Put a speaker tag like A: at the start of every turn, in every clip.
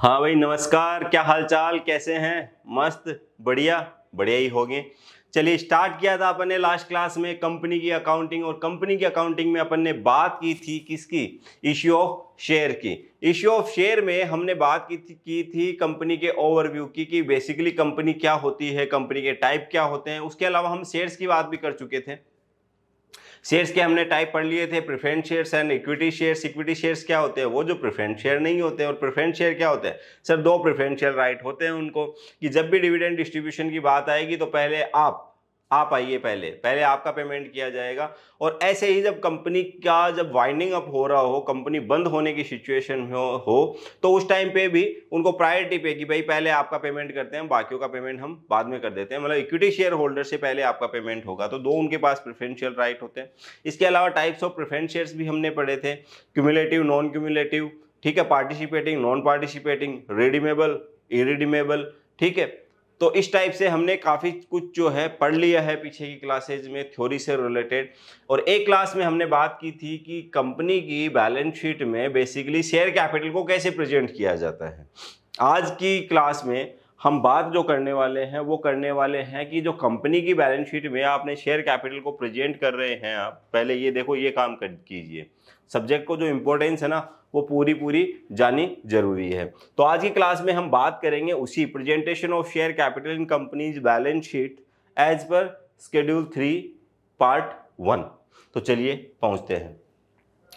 A: हाँ भाई नमस्कार क्या हाल चाल कैसे हैं मस्त बढ़िया बढ़िया ही होंगे चलिए स्टार्ट किया था अपन ने लास्ट क्लास में कंपनी की अकाउंटिंग और कंपनी की अकाउंटिंग में अपन ने बात की थी किसकी इश्यू ऑफ शेयर की इश्यू ऑफ शेयर में हमने बात की थी की थी कंपनी के ओवरव्यू की कि बेसिकली कंपनी क्या होती है कंपनी के टाइप क्या होते हैं उसके अलावा हम शेयर्स की बात भी कर चुके थे शेयर्स के हमने टाइप पढ़ लिए थे preference shares and equity shares equity shares क्या होते हैं वो जो प्रिफ्रेंड शेयर नहीं होते और प्रिफ्रेंड शेयर क्या होते हैं सर दो प्रिफरेंस शेयर राइट होते हैं उनको कि जब भी डिविडेंड डिस्ट्रीब्यूशन की बात आएगी तो पहले आप आप आइए पहले पहले आपका पेमेंट किया जाएगा और ऐसे ही जब कंपनी का जब वाइंडिंग अप हो रहा हो कंपनी बंद होने की सिचुएशन हो, हो तो उस टाइम पे भी उनको प्रायोरिटी पे कि भाई पहले आपका पेमेंट करते हैं बाकियों का पेमेंट हम बाद में कर देते हैं मतलब इक्विटी शेयर होल्डर से पहले आपका पेमेंट होगा तो दो उनके पास प्रिफ्रेंशियल राइट होते हैं इसके अलावा टाइप्स ऑफ प्रिफरेंस शेयर्स भी हमने पढ़े थे क्यूमुलेटिव नॉन क्यूमुलेटिव ठीक है participating non participating redeemable irredeemable ठीक है तो इस टाइप से हमने काफ़ी कुछ जो है पढ़ लिया है पीछे की क्लासेज में थ्योरी से रिलेटेड और एक क्लास में हमने बात की थी कि कंपनी की बैलेंस शीट में बेसिकली शेयर कैपिटल को कैसे प्रेजेंट किया जाता है आज की क्लास में हम बात जो करने वाले हैं वो करने वाले हैं कि जो कंपनी की बैलेंस शीट में आपने शेयर कैपिटल को प्रेजेंट कर रहे हैं आप पहले ये देखो ये काम कर कीजिए सब्जेक्ट को जो इम्पोर्टेंस है ना वो पूरी पूरी जानी जरूरी है तो आज की क्लास में हम बात करेंगे उसी presentation of share capital in companies balance sheet as per schedule three part one तो चलिए पहुंचते हैं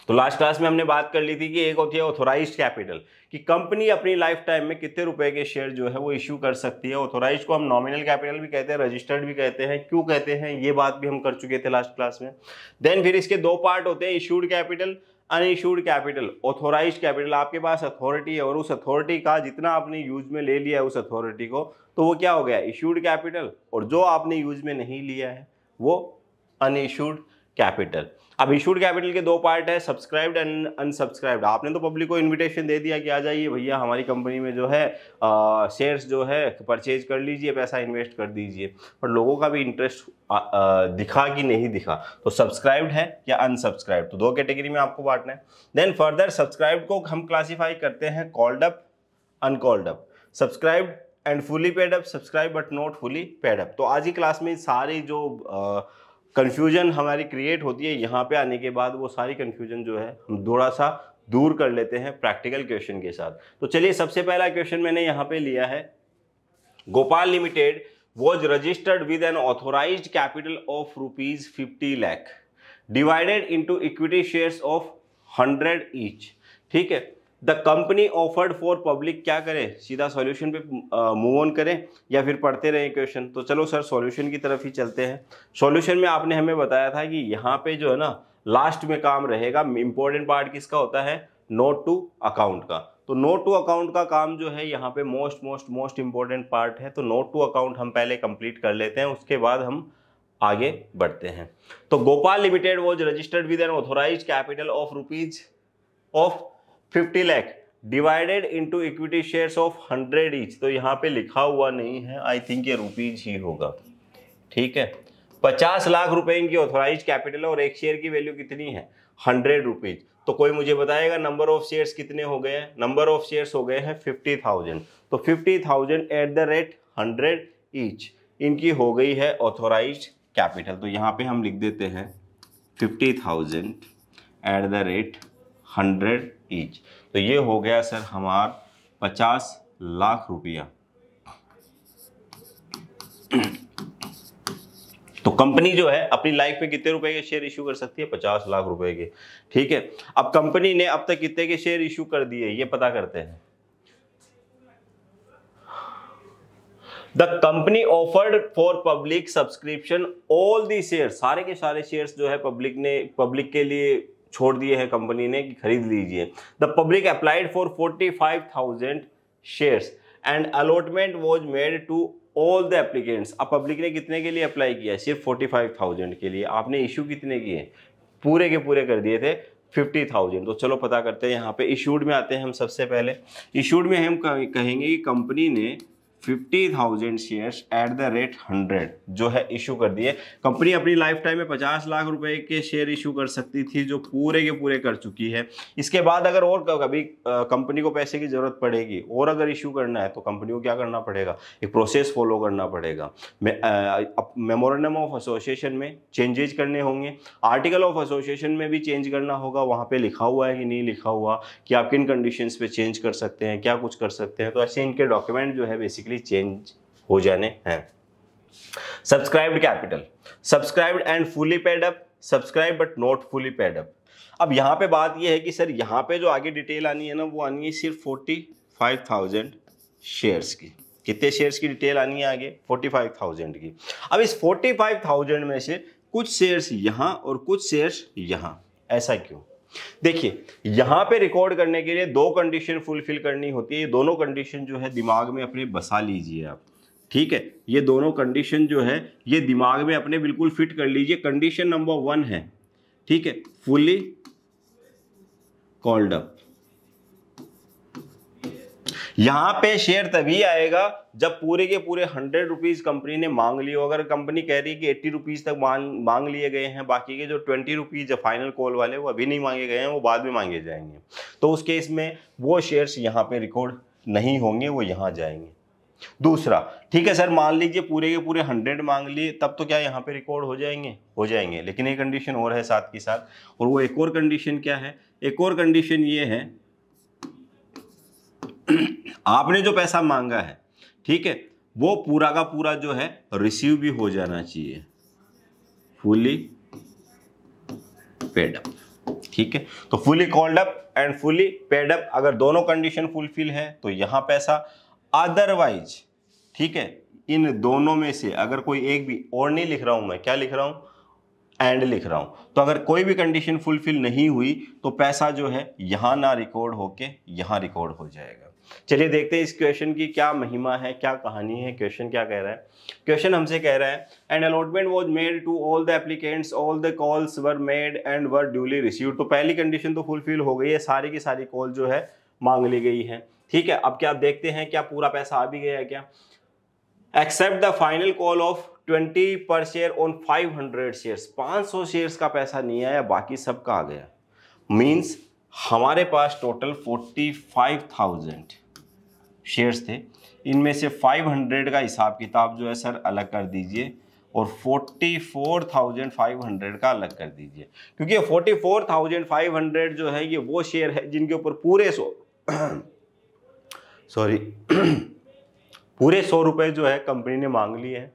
A: तो लास्ट क्लास में हमने बात कर ली थी कि एक होती है ऑथोराइज कैपिटल कि कंपनी अपनी लाइफ टाइम में कितने रुपए के शेयर जो है वो इश्यू कर सकती है ऑथोराइज को हम नॉमिनल कैपिटल भी कहते हैं रजिस्टर्ड भी कहते हैं क्यों कहते हैं ये बात भी हम कर चुके थे लास्ट क्लास में देन फिर इसके दो पार्ट होते हैं issued capital unissued capital authorise capital आपके पास अथॉरिटी है और उस अथॉरिटी का जितना आपने यूज में ले लिया है उस अथॉरिटी को तो वो क्या हो गया इशूड कैपिटल और जो आपने यूज में नहीं लिया है वो अनइशूड कैपिटल अब इशूड कैपिटल के दो पार्ट है सब्सक्राइब्ड एंड अनसब्सक्राइब्ड आपने तो पब्लिक को इनविटेशन दे दिया कि आ जाइए भैया हमारी कंपनी में जो है शेयर्स जो है परचेज कर लीजिए पैसा इन्वेस्ट कर दीजिए पर लोगों का भी इंटरेस्ट दिखा कि नहीं दिखा तो सब्सक्राइब्ड है या अनसब्सक्राइब तो दो कैटेगरी में आपको बांटना है देन फर्दर सब्सक्राइब को हम क्लासीफाई करते हैं called up uncalled up subscribe and fully paid up subscribe but not fully paid up तो आज की क्लास में सारी जो आ, कन्फ्यूजन हमारी क्रिएट होती है यहाँ पे आने के बाद वो सारी कन्फ्यूजन जो है हम थोड़ा सा दूर कर लेते हैं प्रैक्टिकल क्वेश्चन के साथ तो चलिए सबसे पहला क्वेश्चन मैंने यहाँ पे लिया है Gopal limited was registered with an authorise capital of rupees fifty lakh divided into equity share of hundred each ठीक है the company offered for public क्या करें सीधा सॉल्यूशन पे मूव ऑन करें या फिर पढ़ते रहें क्वेश्चन तो चलो सर सॉल्यूशन की तरफ ही चलते हैं सॉल्यूशन में आपने हमें बताया था कि यहाँ पे जो है ना लास्ट में काम रहेगा इंपॉर्टेंट पार्ट किसका होता है नोट टू अकाउंट का तो नोट टू अकाउंट का काम जो है यहाँ पे most most most important part है तो नोट टू अकाउंट हम पहले कंप्लीट कर लेते हैं उसके बाद हम आगे बढ़ते हैं तो Gopal limited was registered with an authorise capital of rupees of fifty lakh divided into equity shares of hundred each तो यहाँ पे लिखा हुआ नहीं है आई थिंक ये रुपीज ही होगा ठीक है पचास लाख रुपए इनकी ऑथोराइज कैपिटल और एक शेयर की वैल्यू कितनी है हंड्रेड रुपीज तो कोई मुझे बताएगा नंबर ऑफ शेयर्स कितने हो गए हैं नंबर ऑफ शेयर्स हो गए हैं फिफ्टी थाउजेंड तो fifty thousand at the rate hundred each इनकी हो गई है ऑथोराइज कैपिटल तो यहाँ पे हम लिख देते हैं fifty thousand at the rate hundred each तो ये हो गया सर हमार पचास लाख रुपया तो कंपनी जो है अपनी लाइफ में कितने रुपए के शेयर इशू कर सकती है पचास लाख रुपए के ठीक है अब कंपनी ने अब तक कितने के शेयर इशू कर दिए ये पता करते हैं the company offered for public subscription all the share सारे के सारे शेयर्स जो है पब्लिक ने पब्लिक के लिए छोड़ दिए हैं कंपनी ने कि खरीद लीजिए the public applied for forty five thousand shares and allotment was made to all the applicants अब पब्लिक ने कितने के लिए अप्लाई किया सिर्फ फोर्टी फाइव थाउजेंड के लिए आपने इशू कितने किए पूरे के पूरे कर दिए थे फिफ्टी थाउजेंड तो चलो पता करते हैं यहाँ पे इशूड में आते हैं हम सबसे पहले इशूड में हम कहेंगे कि कंपनी ने fifty thousand shares at the rate hundred जो है इशू कर दिए कंपनी अपनी लाइफ टाइम में पचास लाख रुपए के शेयर इशू कर सकती थी जो पूरे के पूरे कर चुकी है इसके बाद अगर और कभी कंपनी को पैसे की जरूरत पड़ेगी और अगर इशू करना है तो कंपनी को क्या करना पड़ेगा एक प्रोसेस फॉलो करना पड़ेगा मेमोरेंडम ऑफ एसोसिएशन में चेंजेज करने होंगे आर्टिकल ऑफ एसोसिएशन में भी चेंज करना होगा वहाँ पर लिखा हुआ है कि नहीं लिखा हुआ कि आप किन कंडीशन पे चेंज कर सकते हैं क्या कुछ कर सकते हैं तो ऐसे इनके डॉक्यूमेंट जो है बेसिकली बेसिकली चेंज हो जाने हैं subscribed capital subscribed and fully paid up subscribe but not fully paid up अब यहाँ पे बात ये है कि सर यहाँ पे जो आगे डिटेल आनी है ना वो आनी है सिर्फ फोर्टी फाइव थाउजेंड शेयर्स की कितने शेयर्स की डिटेल आनी है आगे फोर्टी फाइव थाउजेंड की अब इस फोर्टी फाइव थाउजेंड में से कुछ शेयर्स यहाँ और कुछ शेयर्स यहाँ ऐसा क्यों देखिए यहां पे रिकॉर्ड करने के लिए दो कंडीशन फुलफिल करनी होती है दोनों कंडीशन जो है दिमाग में अपने बसा लीजिए आप ठीक है ये दोनों कंडीशन जो है ये दिमाग में अपने बिल्कुल फिट कर लीजिए कंडीशन नंबर वन है ठीक है फुली कॉल्ड अप यहाँ पे शेयर तभी आएगा जब पूरे के पूरे हंड्रेड रुपीज़ कंपनी ने मांग लिए हो अगर कंपनी कह रही है कि एट्टी रुपीज़ तक मांग मांग लिए गए हैं बाकी के जो ट्वेंटी रुपीज़ फाइनल कॉल वाले वो अभी नहीं मांगे गए हैं वो बाद में मांगे जाएंगे तो उस केस में वो शेयर यहाँ पे रिकॉर्ड नहीं होंगे वो यहां जाएंगे दूसरा ठीक है सर मान लीजिए पूरे के पूरे हंड्रेड मांग लिए तब तो क्या यहाँ पे रिकॉर्ड हो जाएंगे हो जाएंगे लेकिन एक कंडीशन और है साथ के साथ और वो एक और कंडीशन क्या है एक और कंडीशन ये है आपने जो पैसा मांगा है ठीक है वो पूरा का पूरा जो है रिसीव भी हो जाना चाहिए फुली पेड अप ठीक है तो fully called up and fully paid up अगर दोनों कंडीशन फुलफिल है तो यहां पैसा अदरवाइज ठीक है इन दोनों में से अगर कोई एक भी और नहीं लिख रहा हूं मैं क्या लिख रहा हूं एंड लिख रहा हूं तो अगर कोई भी कंडीशन फुलफिल नहीं हुई तो पैसा जो है यहां ना रिकॉर्ड होके यहां रिकॉर्ड हो जाएगा चलिए देखते हैं इस क्वेश्चन की क्या महिमा है क्या कहानी है क्वेश्चन क्या कह रहा है क्वेश्चन हमसे कह रहा है and allotment was made to all the applicants all the calls were made and were duly receive तो पहली कंडीशन तो फुलफिल हो गई है सारी की सारी कॉल जो है मांग ली गई है ठीक है अब क्या आप देखते हैं क्या पूरा पैसा आ भी गया है क्या except the final call of 20 per share on five hundred share पांच सौ शेयर्स का पैसा नहीं आया बाकी सबका आ गया मीन्स हमारे पास total forty five thousand shares थे इनमें से 500 का हिसाब किताब जो है सर अलग कर दीजिए और 44,500 का अलग कर दीजिए क्योंकि 44,500 जो है ये वो शेयर है जिनके ऊपर पूरे सौ सॉरी पूरे सौ रुपये जो है कंपनी ने मांग लिए हैं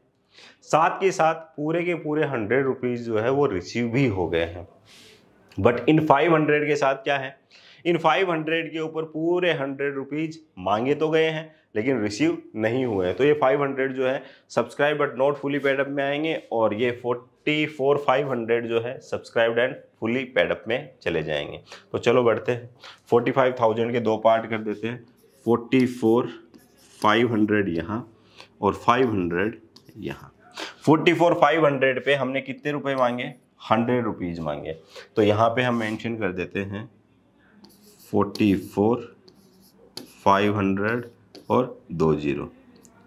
A: साथ के साथ पूरे के पूरे हंड्रेड रुपीज़ जो है वो रिसीव भी हो गए हैं बट इन फाइव हंड्रेड के साथ क्या है इन 500 के ऊपर पूरे हंड्रेड रुपीज़ मांगे तो गए हैं लेकिन रिसीव नहीं हुए हैं तो ये 500 जो है subscribe but not fully paid up में आएंगे और ये फोर्टी फोर फाइव हंड्रेड जो है सब्सक्राइब एंड फुली पेडअप में चले जाएंगे तो चलो बढ़ते हैं फोर्टी फाइव थाउजेंड के दो पार्ट कर देते हैं फोर्टी फोर फाइव हंड्रेड यहाँ और फाइव हंड्रेड यहाँ फोर्टी फोर फाइव हंड्रेड पे हमने कितने रुपए मांगे हंड्रेड रुपीज़ मांगे तो यहाँ पे हम मेंशन कर देते हैं फोर्टी फोर फाइव हंड्रेड और दो जीरो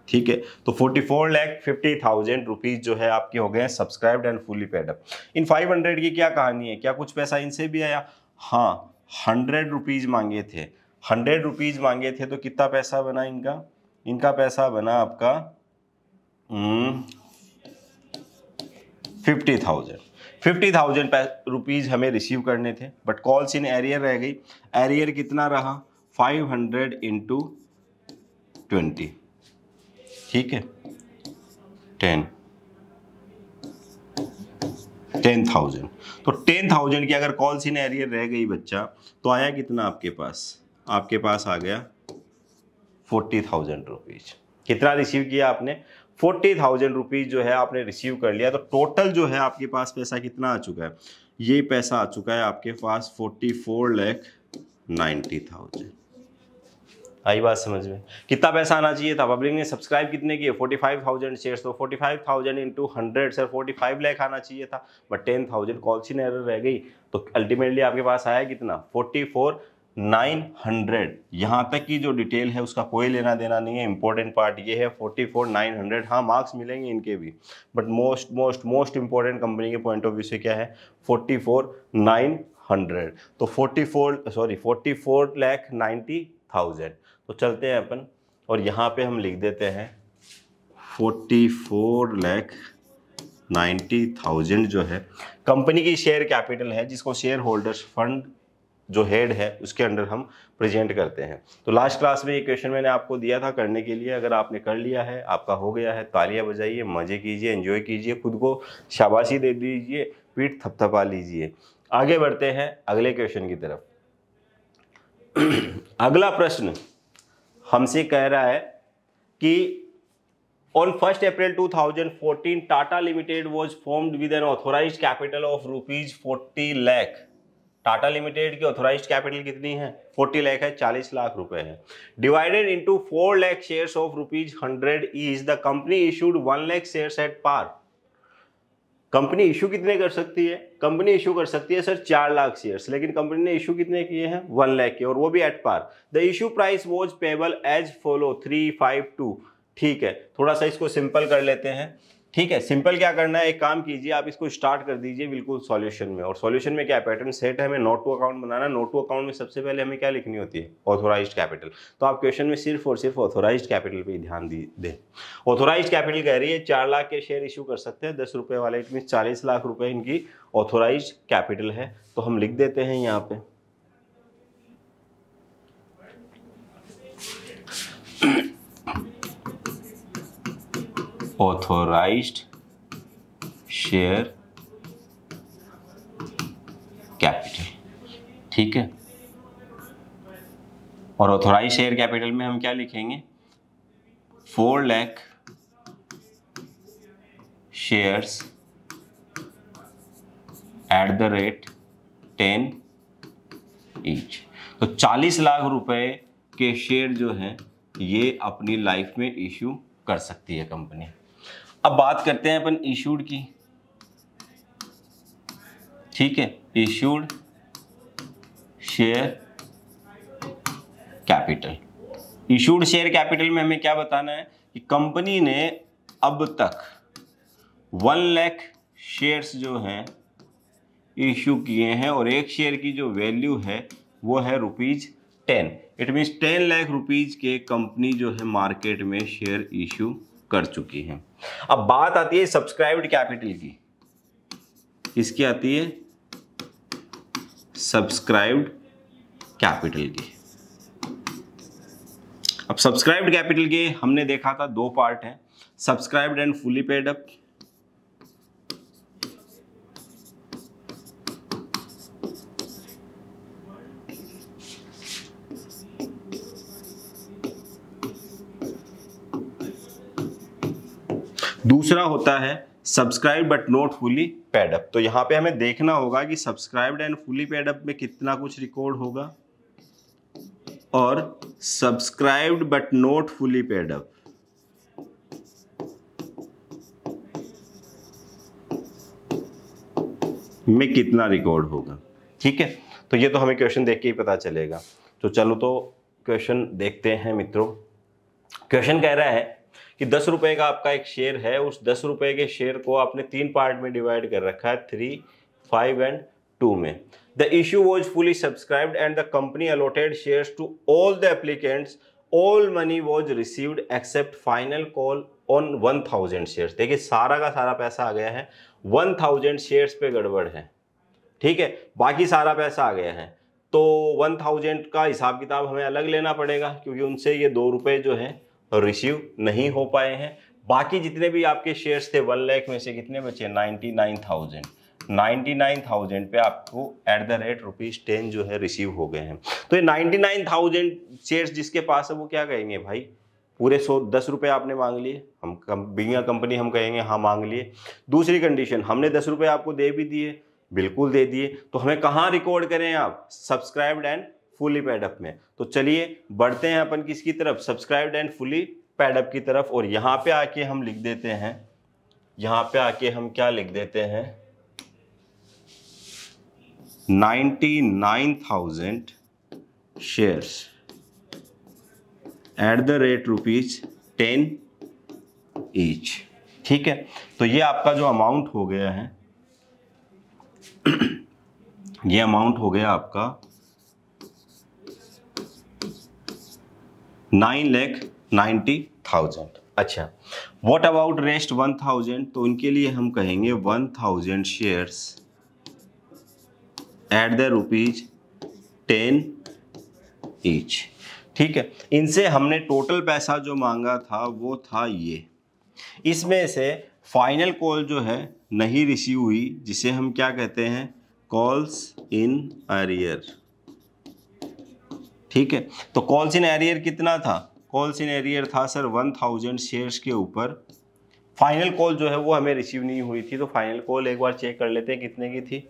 A: ठीक है तो forty four lakh fifty thousand rupees जो है आपके हो गए हैं सब्सक्राइब्ड एंड फुली पेडअप इन फाइव हंड्रेड की क्या कहानी है क्या कुछ पैसा इनसे भी आया हाँ हंड्रेड रुपीज़ मांगे थे हंड्रेड रुपीज़ मांगे थे तो कितना पैसा बना इनका इनका पैसा बना आपका हम्म, fifty thousand fifty thousand rupees हमें रिसीव करने थे बट कॉल्स इन एरियर रह गई एरियर कितना रहा फाइव हंड्रेड इंटू ट्वेंटी ठीक है टेन टेन थाउजेंड तो टेन थाउजेंड की अगर कॉल्स इन एरियर रह गई बच्चा तो आया कितना आपके पास आपके पास आ गया फोर्टी थाउजेंड रुपीज़ कितना रिसीव किया आपने फोर्टी थाउजेंड रुपीज़ जो है आपने रिसीव कर लिया तो टोटल जो है आपके पास पैसा कितना आ चुका है ये पैसा आ चुका है आपके पास forty four lakh ninety thousand आई बात समझ में कितना पैसा आना चाहिए था पब्लिक ने सब्सक्राइब कितने किए फोर्टी फाइव थाउजेंड शेयर तो forty five thousand into hundred sir forty five lakh आना चाहिए था but ten thousand calls in arrear रह गई तो अल्टीमेटली आपके पास आया कितना फोर्टी फोर हंड्रेड यहाँ तक की जो डिटेल है उसका कोई लेना देना नहीं है इंपॉर्टेंट पार्ट ये है 44900 हाँ मार्क्स मिलेंगे इनके भी but most most most important company के पॉइंट ऑफ व्यू से क्या है 44900 तो forty four sorry forty four lakh ninety thousand तो चलते हैं अपन और यहाँ पे हम लिख देते हैं forty four lakh ninety thousand जो है कंपनी की शेयर कैपिटल है जिसको शेयर होल्डर्स फंड जो हेड है उसके अंडर हम प्रेजेंट करते हैं तो लास्ट क्लास में ये क्वेश्चन मैंने आपको दिया था करने के लिए अगर आपने कर लिया है आपका हो गया है तालियां बजाइए मज़े कीजिए एंजॉय कीजिए खुद को शाबाशी दे दीजिए पीठ थपथपा लीजिए आगे बढ़ते हैं अगले क्वेश्चन की तरफ अगला प्रश्न हमसे कह रहा है कि On two thousand 2014, Tata limited was formed with an authorise capital of rupees forty lakh Tata limited की ऑथोराइज कैपिटल कितनी है 40 लाख है 40 लाख रुपए है divided into 4 lakh shares of rupees hundred is the company issued 1 lakh shares at par company issue कितने कर सकती है कंपनी इशू कर सकती है सर चार लाख शेयर्स लेकिन कंपनी ने इशू कितने किए हैं वन लाख के और वो भी at par the issue price was payable as follow three five two ठीक है थोड़ा सा इसको सिंपल कर लेते हैं ठीक है सिंपल क्या करना है एक काम कीजिए आप इसको स्टार्ट कर दीजिए बिल्कुल सॉल्यूशन में और सॉल्यूशन में क्या पैटर्न सेट है हमें नोट टू अकाउंट बनाना नोट टू अकाउंट में सबसे पहले हमें क्या लिखनी होती है ऑथोराइज कैपिटल तो आप क्वेश्चन में सिर्फ और सिर्फ ऑथोराइज कैपिटल पर ध्यान दें ऑथोराइज कैपिटल कह रही है चार लाख के शेयर इशू कर सकते हैं दस रुपये वाले इट मीन चालीस लाख रुपये इनकी ऑथोराइज कैपिटल है तो हम लिख देते हैं यहाँ पे authorized share कैपिटल ठीक है और ऑथोराइज शेयर कैपिटल में हम क्या लिखेंगे four lakh shares at the rate ten each तो चालीस लाख रुपए के शेयर जो हैं ये अपनी लाइफ में इश्यू कर सकती है कंपनी अब बात करते हैं अपन इशूड की ठीक है issued share capital issued share capital में हमें क्या बताना है कि कंपनी ने अब तक वन लैख शेयर्स जो हैं इशू किए हैं और एक शेयर की जो वैल्यू है वो है rupees ten it means ten lakh rupees के कंपनी जो है मार्केट में शेयर इशू कर चुकी हैं अब बात आती है सब्सक्राइब्ड कैपिटल की किसकी आती है सब्सक्राइब्ड कैपिटल की अब सब्सक्राइब्ड कैपिटल के हमने देखा था दो पार्ट हैं subscribed and fully paid up दूसरा होता है subscribe but not fully paid up तो यहाँ पे हमें देखना होगा कि सब्सक्राइब्ड एंड फुली पेडअप में कितना कुछ रिकॉर्ड होगा और subscribed but not fully paid up में कितना रिकॉर्ड होगा ठीक है तो ये तो हमें क्वेश्चन देख के ही पता चलेगा तो चलो तो क्वेश्चन देखते हैं मित्रों क्वेश्चन कह रहा है कि दस रुपये का आपका एक शेयर है उस दस रुपये के शेयर को आपने तीन पार्ट में डिवाइड कर रखा है थ्री फाइव एंड टू में the issue was fully subscribed and the company allotted share to all the applicants all money was received except final call on one thousand share देखिए सारा का सारा पैसा आ गया है वन थाउजेंड शेयर पे गड़बड़ है ठीक है बाकी सारा पैसा आ गया है तो वन थाउजेंड का हिसाब किताब हमें अलग लेना पड़ेगा क्योंकि उनसे ये दो रुपये जो है रिसीव नहीं हो पाए हैं बाकी जितने भी आपके शेयर्स थे वन लैख में से कितने बचे ninety nine thousand ninety nine thousand पे आपको at the rate rupees ten जो है रिसीव हो गए हैं तो ये नाइन्टी नाइन थाउजेंड शेयर्स जिसके पास है वो क्या कहेंगे भाई पूरे सौ दस रुपये आपने मांग लिए हम कम कंपनी हम कहेंगे हाँ मांग लिए दूसरी कंडीशन हमने दस रुपये आपको दे भी दिए बिल्कुल दे दिए तो हमें कहाँ रिकॉर्ड करें आप सब्सक्राइब्ड एंड फुली पैडअप में तो चलिए बढ़ते हैं अपन किसकी तरफ सब्सक्राइब एंड फुली पैडअप की तरफ और यहाँ पे आके हम लिख देते हैं यहाँ पे आके हम क्या लिख देते हैं ninety nine thousand shares at the rate rupees ten each ठीक है तो ये आपका जो अमाउंट हो गया है ये अमाउंट हो गया आपका नाइन लैख नाइन्टी थाउजेंड अच्छा what about rest one thousand तो इनके लिए हम कहेंगे one thousand shares at the rupees ten each ठीक है इनसे हमने टोटल पैसा जो मांगा था वो था ये इसमें से फाइनल कॉल जो है नहीं रिसीव हुई जिसे हम क्या कहते हैं कॉल्स इन अरियर ठीक है तो कॉल सिन एरियर कितना था कॉल सिन एरियर था सर वन थाउजेंड शेयर्स के ऊपर फाइनल कॉल जो है वो हमें रिसीव नहीं हुई थी तो फाइनल कॉल एक बार चेक कर लेते हैं कितने की थी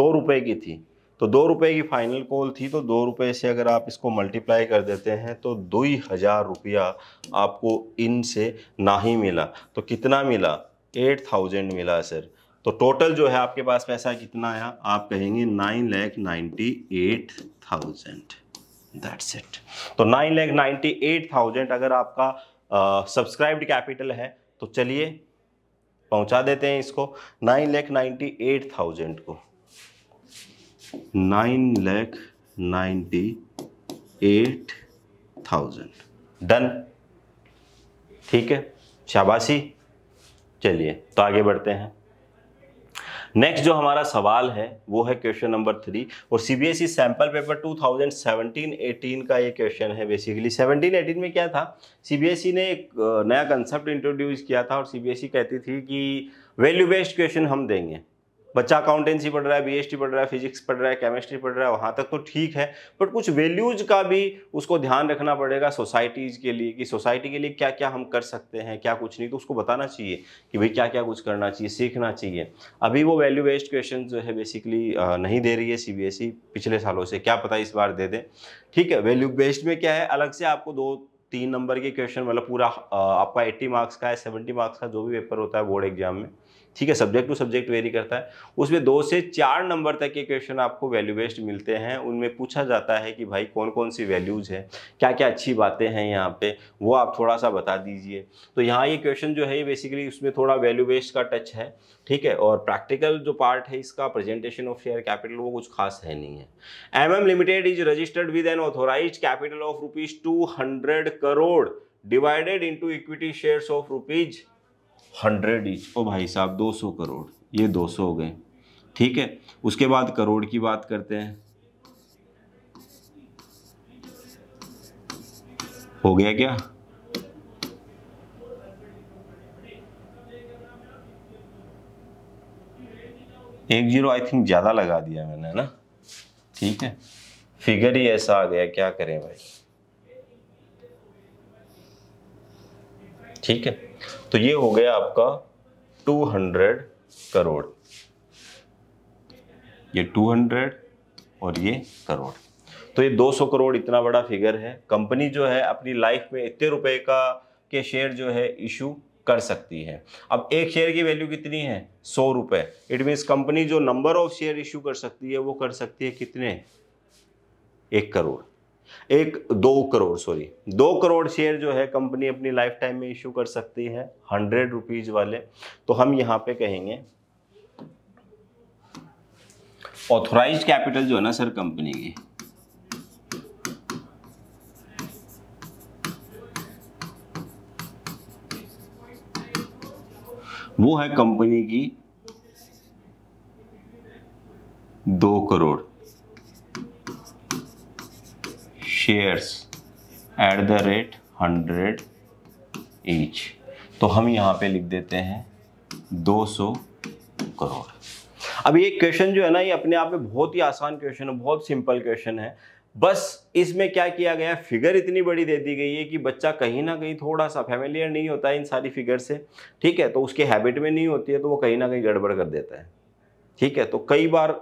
A: दो रुपये की थी तो दो रुपये की फाइनल कॉल थी तो दो रुपये से अगर आप इसको मल्टीप्लाई कर देते हैं तो दो हज़ार रुपया आपको इनसे ना ही मिला तो कितना मिला एट थाउजेंड मिला सर तो टोटल जो है आपके पास पैसा कितना आया आप कहेंगे nine lakh ninety eight thousand that's it तो nine lakh ninety eight thousand अगर आपका सब्सक्राइब्ड uh, कैपिटल है तो चलिए पहुंचा देते हैं इसको nine lakh ninety eight thousand को nine lakh ninety eight thousand done ठीक है शाबाशी चलिए तो आगे बढ़ते हैं नेक्स्ट जो हमारा सवाल है वो है क्वेश्चन नंबर थ्री और सीबीएसई सैंपल पेपर 2017-18 का ये क्वेश्चन है बेसिकली 17-18 में क्या था सीबीएसई e ने एक नया कंसेप्ट इंट्रोड्यूस किया था और सीबीएसई e कहती थी कि वैल्यू बेस्ड क्वेश्चन हम देंगे बच्चा अकाउंटेंसी पढ़ रहा है बीएसटी पढ़ रहा है फिजिक्स पढ़ रहा है केमिस्ट्री पढ़ रहा है वहाँ तक तो ठीक है बट कुछ वैल्यूज का भी उसको ध्यान रखना पड़ेगा सोसाइटीज़ के लिए कि सोसाइटी के लिए क्या क्या हम कर सकते हैं क्या कुछ नहीं तो उसको बताना चाहिए कि भाई क्या क्या कुछ करना चाहिए सीखना चाहिए अभी वो वैल्यू बेस्ड क्वेश्चन जो है बेसिकली नहीं दे रही है सी e पिछले सालों से क्या पता इस बार दे दें ठीक है वैल्यू बेस्ड में क्या है अलग से आपको दो तीन नंबर के क्वेश्चन मतलब पूरा आपका 80 मार्क्स का है 70 मार्क्स का जो भी पेपर होता है बोर्ड एग्जाम में ठीक है सब्जेक्ट टू सब्जेक्ट वेरी करता है उसमें दो से चार नंबर तक के क्वेश्चन आपको वैल्यू बेस्ड मिलते हैं उनमें पूछा जाता है कि भाई कौन कौन सी वैल्यूज़ है क्या क्या अच्छी बातें हैं यहाँ पे वो आप थोड़ा सा बता दीजिए तो यहाँ ये क्वेश्चन जो है बेसिकली उसमें थोड़ा वैल्यू बेस्ड का टच है ठीक है और प्रैक्टिकल जो पार्ट है इसका प्रेजेंटेशन ऑफ शेयर कैपिटल वो कुछ खास है नहीं है M M limited is registered with an authorise capital of rupees two hundred crore divided into equity share of rupees hundred each ओ भाई साहब दो सौ करोड़ ये दो सौ हो गए ठीक है उसके बाद करोड़ की बात करते हैं हो गया क्या एक जीरो आई थिंक ज़्यादा लगा दिया मैंने ना ठीक है फिगर ही ऐसा आ गया क्या करें भाई ठीक है तो ये हो गया आपका 200 करोड़ ये 200 और ये करोड़ तो ये 200 करोड़ इतना बड़ा फिगर है कंपनी जो है अपनी लाइफ में इतने रुपए का के शेयर जो है इशू कर सकती है अब एक शेयर की वैल्यू कितनी है सौ रुपए इट मीन कंपनी जो नंबर ऑफ शेयर इशू कर सकती है वो कर सकती है कितने एक करोड़ एक दो करोड़ सॉरी दो करोड़ शेयर जो है कंपनी अपनी लाइफ टाइम में इशू कर सकती है हंड्रेड रुपीज़ वाले तो हम यहां पे कहेंगे ऑथोराइज कैपिटल जो है ना सर कंपनी की वो है कंपनी की दो crore shares at the rate hundred each तो हम यहाँ पे लिख देते हैं 200 करोड़ अब ये क्वेश्चन जो है ना ये अपने आप में बहुत ही आसान क्वेश्चन है बहुत सिंपल क्वेश्चन है बस इसमें क्या किया गया फिगर इतनी बड़ी दे दी गई है कि बच्चा कहीं ना कहीं थोड़ा सा फैमिलियर नहीं होता है इन सारी फिगर से ठीक है तो उसके हैबिट में नहीं होती है तो वो कहीं ना कहीं गड़बड़ कर देता है ठीक है तो कई बार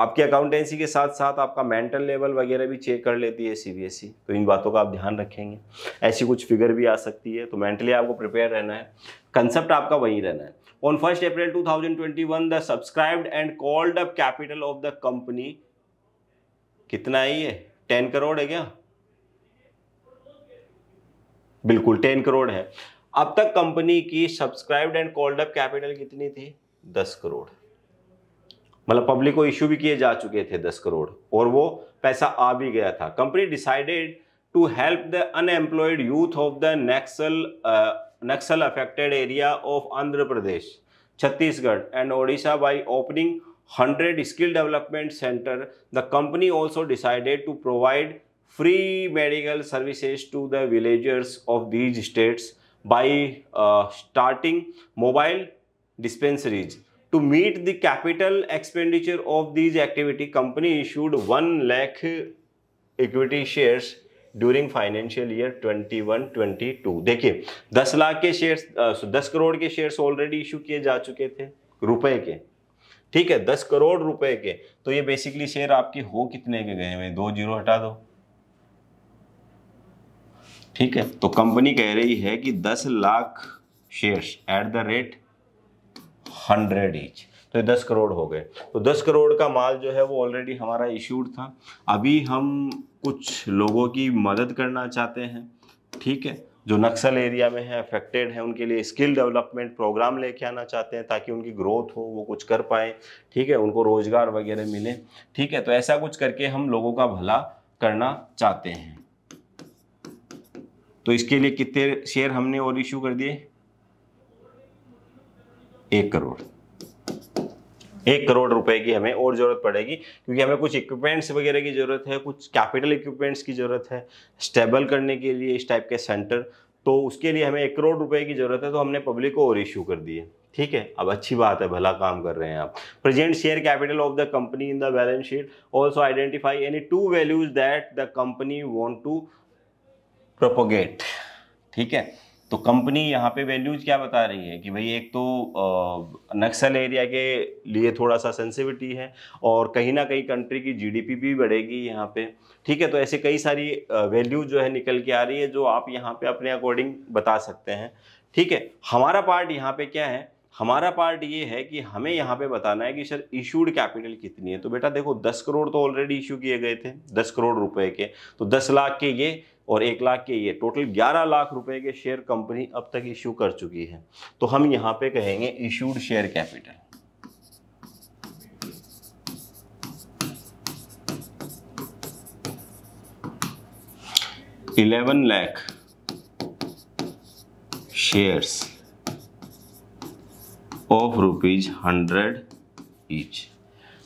A: आपकी अकाउंटेंसी के साथ साथ आपका मेंटल लेवल वगैरह भी चेक कर लेती है सीबीएसई e, तो इन बातों का आप ध्यान रखेंगे ऐसी कुछ फिगर भी आ सकती है तो मेंटली आपको प्रिपेयर रहना है कंसेप्ट आपका वही रहना है on first April 2021 the subscribed and called up capital of the company कितना है ये टेन करोड़ है क्या बिल्कुल टेन करोड़ है अब तक कंपनी की subscribed and called up capital कितनी थी दस करोड़ मतलब पब्लिक को इश्यू भी किए जा चुके थे दस करोड़ और वो पैसा आ भी गया था company decided to help the unemployed youth of the naxal naxal affected area of Andhra Pradesh Chhattisgarh and Odisha by opening hundred skill development centre the company also decided to provide free medical services to the villagers of these states by starting mobile dispensaries to meet the capital expenditure of these activity company issued one lakh equity share during financial year 21-22 देखिए 10 लाख के shares दस करोड़ के shares already issue किए जा चुके थे रुपए के ठीक है दस करोड़ रुपए के तो ये बेसिकली शेयर आपके हो कितने के गए हैं दो जीरो हटा दो ठीक है तो कंपनी कह रही है कि दस lakh shares at the rate hundred each तो दस करोड़ हो गए तो दस करोड़ का माल जो है वो ऑलरेडी हमारा इश्यूड था अभी हम कुछ लोगों की मदद करना चाहते हैं ठीक है जो नक्सल एरिया में है अफेक्टेड है उनके लिए स्किल डेवलपमेंट प्रोग्राम लेके आना चाहते हैं ताकि उनकी ग्रोथ हो वो कुछ कर पाए ठीक है उनको रोज़गार वगैरह मिले ठीक है तो ऐसा कुछ करके हम लोगों का भला करना चाहते हैं तो इसके लिए कितने शेयर हमने और इशू कर दिए एक करोड़ एक करोड़ रुपए की हमें और ज़रूरत पड़ेगी क्योंकि हमें कुछ इक्विपमेंट्स वगैरह की ज़रूरत है कुछ कैपिटल इक्विपमेंट्स की ज़रूरत है स्टेबल करने के लिए इस टाइप के सेंटर तो उसके लिए हमें एक करोड़ रुपए की ज़रूरत है तो हमने पब्लिक को और इश्यू कर दिए ठीक है अब अच्छी बात है भला काम कर रहे हैं आप present share capital of the company in the balance sheet also identify any two values that the company want to propagate ठीक है तो कंपनी यहाँ पे वैल्यूज क्या बता रही है कि भाई एक तो नक्सल एरिया के लिए थोड़ा सा सेंसिविटी है और कहीं ना कहीं कंट्री की जीडीपी भी बढ़ेगी यहाँ पे ठीक है तो ऐसे कई सारी वैल्यूज जो है निकल के आ रही है जो आप यहाँ पे अपने अकॉर्डिंग बता सकते हैं ठीक है हमारा पार्ट यहाँ पे क्या है हमारा पार्ट ये है कि हमें यहाँ पे बताना है कि सर इशूड कैपिटल कितनी है तो बेटा देखो दस करोड़ तो ऑलरेडी इशू किए गए थे दस करोड़ रुपए के तो दस लाख के ये और एक लाख के ये टोटल ग्यारह लाख रुपए के शेयर कंपनी अब तक इश्यू कर चुकी है तो हम यहां पे कहेंगे issued share capital eleven lakh shares of rupees hundred each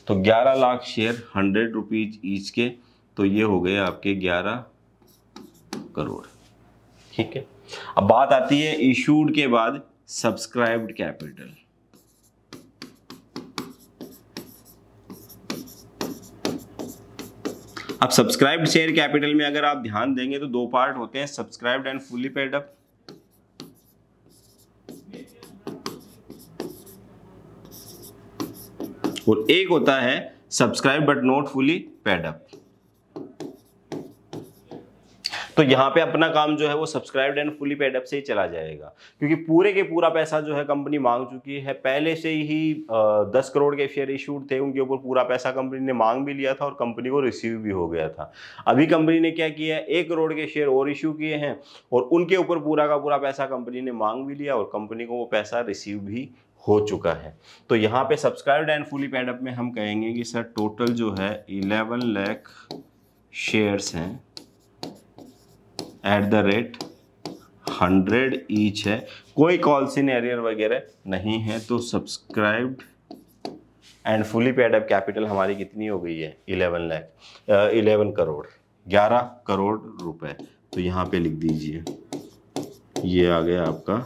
A: तो ग्यारह lakh share hundred rupees each के तो ये हो गए आपके ग्यारह करोड़ ठीक है अब बात आती है इशूड के बाद सब्सक्राइब्ड कैपिटल अब सब्सक्राइब्ड शेयर कैपिटल में अगर आप ध्यान देंगे तो दो पार्ट होते हैं subscribed and fully paid up और एक होता है subscribe but not fully paid up तो यहाँ पे अपना काम जो है वो subscribed and fully paid up से ही चला जाएगा क्योंकि पूरे के पूरा पैसा जो है कंपनी मांग चुकी है पहले से ही दस करोड़ के शेयर इशूड थे उनके ऊपर पूरा पैसा कंपनी ने मांग भी लिया था और कंपनी को रिसीव भी हो गया था अभी कंपनी ने क्या किया है एक करोड़ के शेयर और इशू किए हैं और उनके ऊपर पूरा का पूरा पैसा कंपनी ने मांग भी लिया और कंपनी को वो पैसा रिसीव भी हो चुका है तो यहाँ पे सब्सक्राइब्ड एंड फुली अप में हम कहेंगे कि सर टोटल जो है इलेवन लैख शेयर्स हैं at the rate hundred each है कोई कॉल सीन एरियर वगैरह नहीं है तो subscribe and fully paid up capital हमारी कितनी हो गई है इलेवन लैख इलेवन करोड़ ग्यारह करोड़ रुपए तो यहाँ पे लिख दीजिए ये आ गया आपका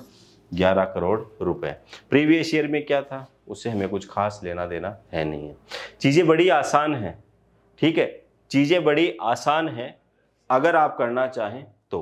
A: ग्यारह करोड़ रुपए प्रीवियस ईयर में क्या था उससे हमें कुछ खास लेना देना है नहीं है चीज़ें बड़ी आसान हैं ठीक है चीज़ें बड़ी आसान हैं अगर आप करना चाहें तो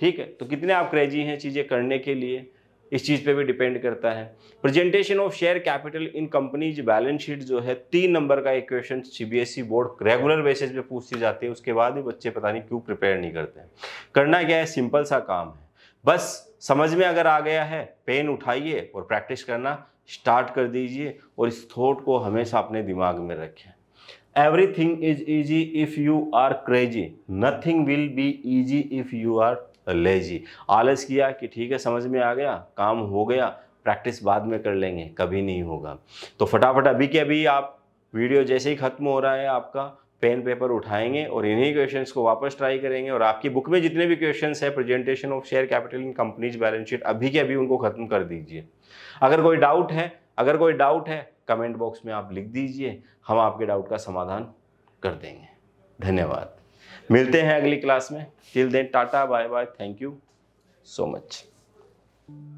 A: ठीक है तो कितने आप क्रेजी हैं चीज़ें करने के लिए इस चीज़ पे भी डिपेंड करता है presentation of share capital in companies balance sheet जो है तीन नंबर का equation question CBSE board regular basis पे पूछती जाती है उसके बाद ही बच्चे पता नहीं क्यों प्रिपेयर नहीं करते हैं करना क्या है सिंपल सा काम है बस समझ में अगर आ गया है पेन उठाइए और प्रैक्टिस करना स्टार्ट कर दीजिए और इस थॉट को हमेशा अपने दिमाग में रखें thing is easy if you are crazy nothing will be easy if you are lazy आलस किया कि ठीक है समझ में आ गया काम हो गया प्रैक्टिस बाद में कर लेंगे कभी नहीं होगा तो फटाफट अभी के अभी आप वीडियो जैसे ही ख़त्म हो रहा है आपका पेन पेपर उठाएंगे और इन्हीं क्वेश्चंस को वापस ट्राई करेंगे और आपकी बुक में जितने भी क्वेश्चंस है presentation of share capital in companies balance sheet अभी के अभी उनको ख़त्म कर दीजिए अगर कोई डाउट है अगर कोई डाउट है कमेंट बॉक्स में आप लिख दीजिए हम आपके डाउट का समाधान कर देंगे धन्यवाद मिलते हैं अगली क्लास में till then tata bye bye thank you so much